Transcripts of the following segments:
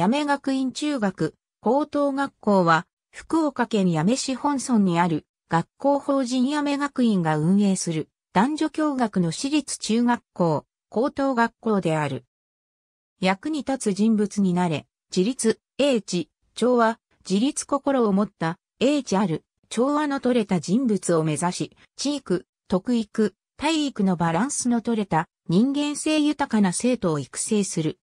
八女学院中学、高等学校は、福岡県八女市本村にある学校法人八女学院が運営する男女共学の私立中学校、高等学校である。役に立つ人物になれ、自立、英知、調和、自立心を持った、英知ある、調和の取れた人物を目指し、地域、特育、体育のバランスの取れた人間性豊かな生徒を育成する。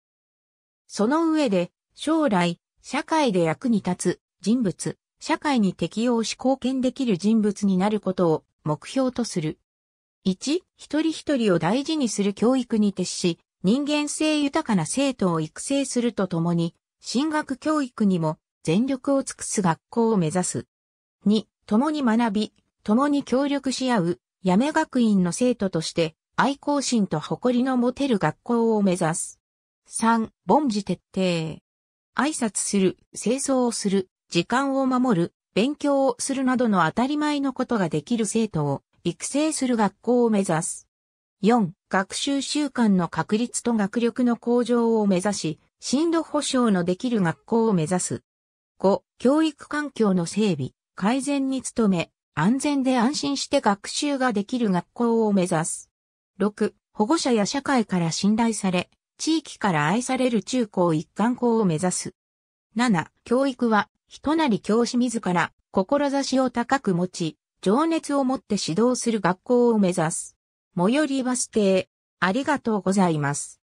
その上で、将来、社会で役に立つ人物、社会に適応し貢献できる人物になることを目標とする。1、一人一人を大事にする教育に徹し、人間性豊かな生徒を育成するとともに、進学教育にも全力を尽くす学校を目指す。2、共に学び、共に協力し合う、八女学院の生徒として、愛好心と誇りの持てる学校を目指す。3、凡事徹底。挨拶する、清掃をする、時間を守る、勉強をするなどの当たり前のことができる生徒を育成する学校を目指す。4、学習習慣の確立と学力の向上を目指し、進路保障のできる学校を目指す。5、教育環境の整備、改善に努め、安全で安心して学習ができる学校を目指す。6、保護者や社会から信頼され、地域から愛される中高一貫校を目指す。7、教育は、人なり教師自ら、志を高く持ち、情熱を持って指導する学校を目指す。最寄りバス停、ありがとうございます。